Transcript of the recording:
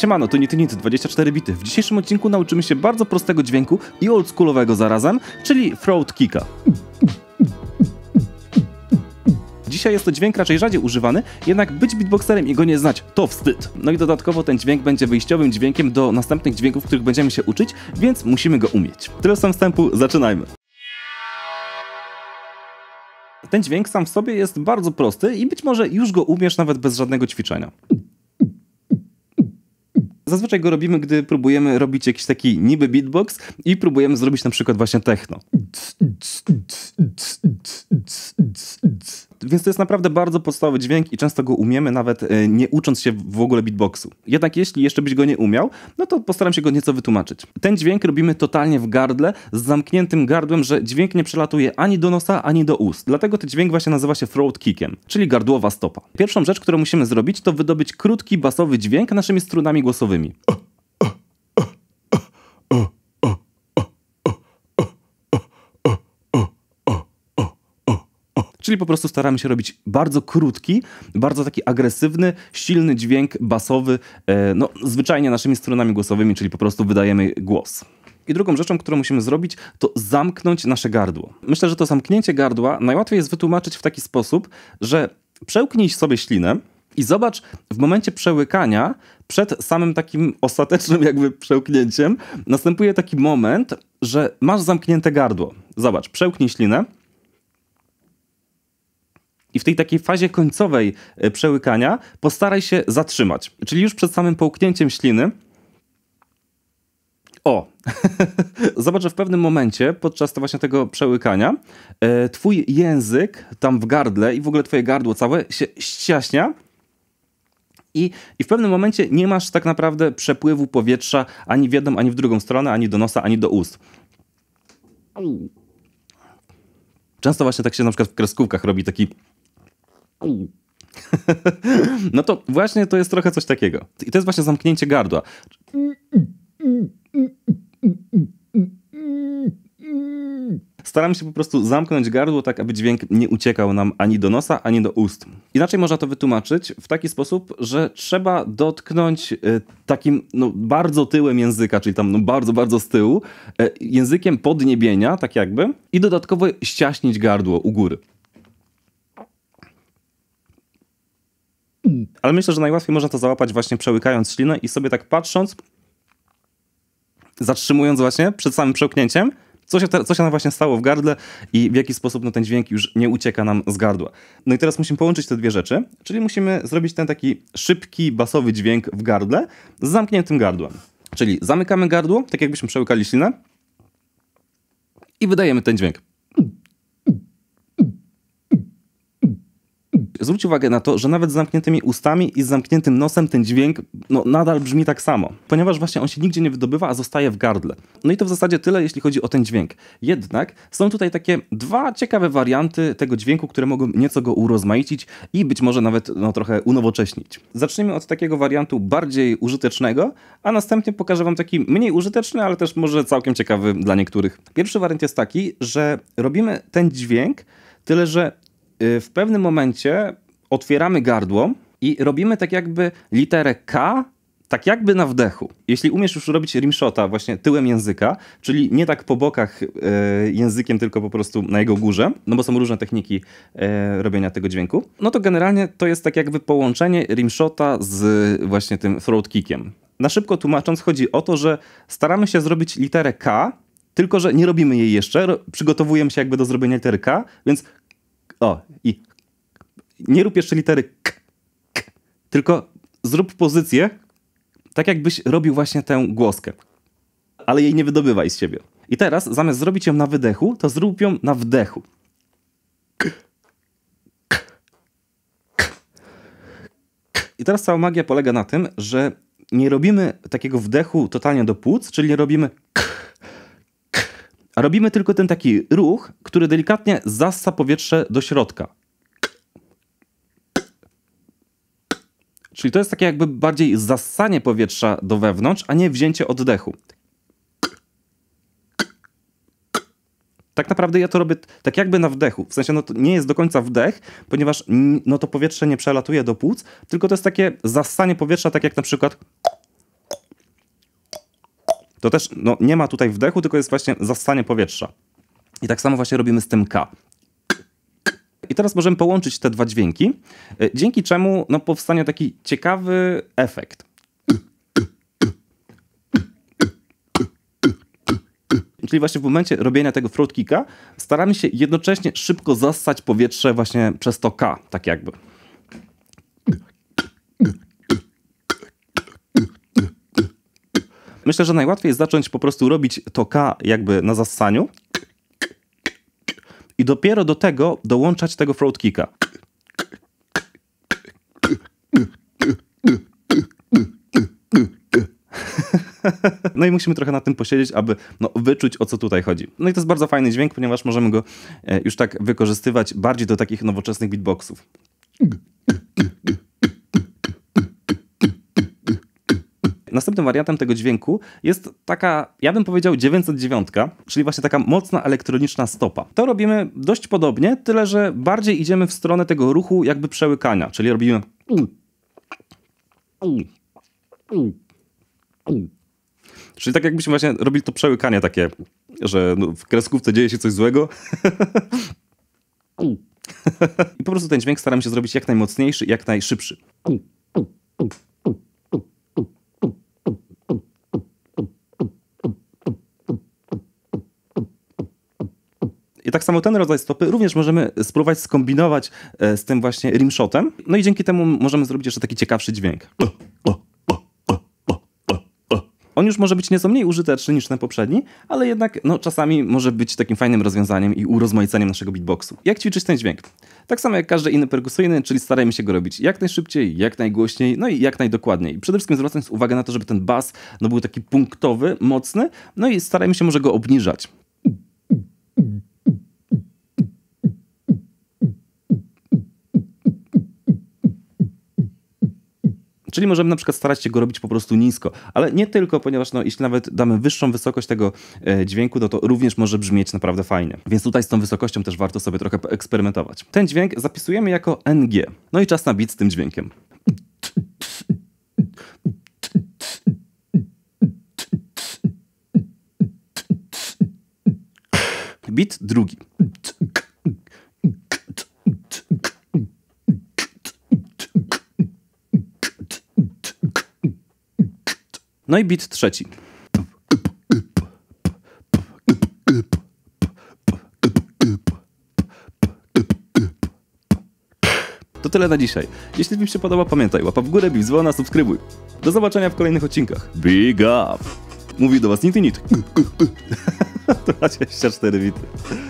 Siemano, to nie ty nic, 24 bity. W dzisiejszym odcinku nauczymy się bardzo prostego dźwięku i oldschoolowego zarazem, czyli throat kicka. Dzisiaj jest to dźwięk raczej rzadziej używany, jednak być beatboxerem i go nie znać to wstyd. No i dodatkowo ten dźwięk będzie wyjściowym dźwiękiem do następnych dźwięków, których będziemy się uczyć, więc musimy go umieć. Tyle sam wstępu, zaczynajmy. Ten dźwięk sam w sobie jest bardzo prosty i być może już go umiesz nawet bez żadnego ćwiczenia. Zazwyczaj go robimy, gdy próbujemy robić jakiś taki niby beatbox i próbujemy zrobić na przykład właśnie techno. Więc to jest naprawdę bardzo podstawowy dźwięk i często go umiemy nawet e, nie ucząc się w ogóle beatboxu. Jednak jeśli jeszcze byś go nie umiał, no to postaram się go nieco wytłumaczyć. Ten dźwięk robimy totalnie w gardle, z zamkniętym gardłem, że dźwięk nie przelatuje ani do nosa, ani do ust. Dlatego ten dźwięk właśnie nazywa się throat kickiem, czyli gardłowa stopa. Pierwszą rzecz, którą musimy zrobić, to wydobyć krótki basowy dźwięk naszymi strunami głosowymi. O, Czyli po prostu staramy się robić bardzo krótki, bardzo taki agresywny, silny dźwięk basowy, e, no zwyczajnie naszymi stronami głosowymi, czyli po prostu wydajemy głos. I drugą rzeczą, którą musimy zrobić, to zamknąć nasze gardło. Myślę, że to zamknięcie gardła najłatwiej jest wytłumaczyć w taki sposób, że przełknij sobie ślinę i zobacz w momencie przełykania, przed samym takim ostatecznym jakby przełknięciem, następuje taki moment, że masz zamknięte gardło. Zobacz, przełknij ślinę i w tej takiej fazie końcowej e, przełykania postaraj się zatrzymać. Czyli już przed samym połknięciem śliny o, zobacz, że w pewnym momencie podczas właśnie tego przełykania e, twój język tam w gardle i w ogóle twoje gardło całe się ściaśnia i, i w pewnym momencie nie masz tak naprawdę przepływu powietrza ani w jedną, ani w drugą stronę, ani do nosa, ani do ust. Często właśnie tak się na przykład w kreskówkach robi taki No to właśnie to jest trochę coś takiego. I to jest właśnie zamknięcie gardła. Staramy się po prostu zamknąć gardło tak, aby dźwięk nie uciekał nam ani do nosa, ani do ust. Inaczej można to wytłumaczyć w taki sposób, że trzeba dotknąć e, takim no, bardzo tyłem języka, czyli tam no, bardzo, bardzo z tyłu, e, językiem podniebienia, tak jakby, i dodatkowo ściaśnić gardło u góry. Ale myślę, że najłatwiej można to załapać właśnie przełykając ślinę i sobie tak patrząc, zatrzymując właśnie przed samym przełknięciem, co się, te, co się nam właśnie stało w gardle i w jaki sposób no, ten dźwięk już nie ucieka nam z gardła. No i teraz musimy połączyć te dwie rzeczy, czyli musimy zrobić ten taki szybki, basowy dźwięk w gardle z zamkniętym gardłem. Czyli zamykamy gardło, tak jakbyśmy przełykali ślinę i wydajemy ten dźwięk. zwróć uwagę na to, że nawet z zamkniętymi ustami i z zamkniętym nosem ten dźwięk no, nadal brzmi tak samo, ponieważ właśnie on się nigdzie nie wydobywa, a zostaje w gardle. No i to w zasadzie tyle, jeśli chodzi o ten dźwięk. Jednak są tutaj takie dwa ciekawe warianty tego dźwięku, które mogą nieco go urozmaicić i być może nawet no, trochę unowocześnić. Zacznijmy od takiego wariantu bardziej użytecznego, a następnie pokażę Wam taki mniej użyteczny, ale też może całkiem ciekawy dla niektórych. Pierwszy wariant jest taki, że robimy ten dźwięk, tyle że Y, w pewnym momencie otwieramy gardło i robimy tak jakby literę K, tak jakby na wdechu. Jeśli umiesz już robić rimshota właśnie tyłem języka, czyli nie tak po bokach e, językiem, tylko po prostu na jego górze, no bo są różne techniki e, robienia tego dźwięku, no to generalnie to jest tak jakby połączenie rimshota z właśnie tym throat kickiem. Na szybko tłumacząc, chodzi o to, że staramy się zrobić literę K, tylko że nie robimy jej jeszcze, przygotowujemy się jakby do zrobienia litery K, więc o, i nie rób jeszcze litery k, k tylko zrób pozycję tak, jakbyś robił właśnie tę głoskę, ale jej nie wydobywaj z siebie. I teraz, zamiast zrobić ją na wydechu, to zrób ją na wdechu. K, k, k, I teraz cała magia polega na tym, że nie robimy takiego wdechu totalnie do płuc, czyli nie robimy k, a robimy tylko ten taki ruch, który delikatnie zassa powietrze do środka. Czyli to jest takie jakby bardziej zassanie powietrza do wewnątrz, a nie wzięcie oddechu. Tak naprawdę ja to robię tak jakby na wdechu. W sensie no to nie jest do końca wdech, ponieważ no to powietrze nie przelatuje do płuc, tylko to jest takie zassanie powietrza, tak jak na przykład to też no, nie ma tutaj wdechu, tylko jest właśnie zastanie powietrza. I tak samo właśnie robimy z tym K. I teraz możemy połączyć te dwa dźwięki, e, dzięki czemu no, powstanie taki ciekawy efekt. Czyli właśnie w momencie robienia tego frutkika kicka staramy się jednocześnie szybko zassać powietrze właśnie przez to K, tak jakby. Myślę, że najłatwiej jest zacząć po prostu robić to K jakby na zassaniu i dopiero do tego dołączać tego throat kicka. No i musimy trochę na tym posiedzieć, aby no, wyczuć o co tutaj chodzi. No i to jest bardzo fajny dźwięk, ponieważ możemy go e, już tak wykorzystywać bardziej do takich nowoczesnych beatboxów. Następnym wariantem tego dźwięku jest taka, ja bym powiedział 909, czyli właśnie taka mocna elektroniczna stopa. To robimy dość podobnie, tyle że bardziej idziemy w stronę tego ruchu jakby przełykania, czyli robimy Czyli tak jakbyśmy właśnie robili to przełykanie takie, że no, w kreskówce dzieje się coś złego. I po prostu ten dźwięk staram się zrobić jak najmocniejszy, jak najszybszy. I tak samo ten rodzaj stopy również możemy spróbować skombinować e, z tym właśnie rimshotem. No i dzięki temu możemy zrobić jeszcze taki ciekawszy dźwięk. On już może być nieco mniej użyteczny niż ten poprzedni, ale jednak no, czasami może być takim fajnym rozwiązaniem i urozmaiceniem naszego beatboxu. Jak ćwiczyć ten dźwięk? Tak samo jak każdy inny perkusyjny, czyli starajmy się go robić jak najszybciej, jak najgłośniej, no i jak najdokładniej. Przede wszystkim zwracając uwagę na to, żeby ten bas no, był taki punktowy, mocny, no i starajmy się może go obniżać. Czyli możemy na przykład starać się go robić po prostu nisko, ale nie tylko, ponieważ no, jeśli nawet damy wyższą wysokość tego e, dźwięku, no to również może brzmieć naprawdę fajnie. Więc tutaj z tą wysokością też warto sobie trochę eksperymentować. Ten dźwięk zapisujemy jako NG. No i czas na bit z tym dźwiękiem. Bit drugi. No i bit trzeci. To tyle na dzisiaj. Jeśli mi się podoba, pamiętaj, łapa w górę, bij dzwona, subskrybuj. Do zobaczenia w kolejnych odcinkach. Big up! Mówi do Was Nit i Nit. 24 bity.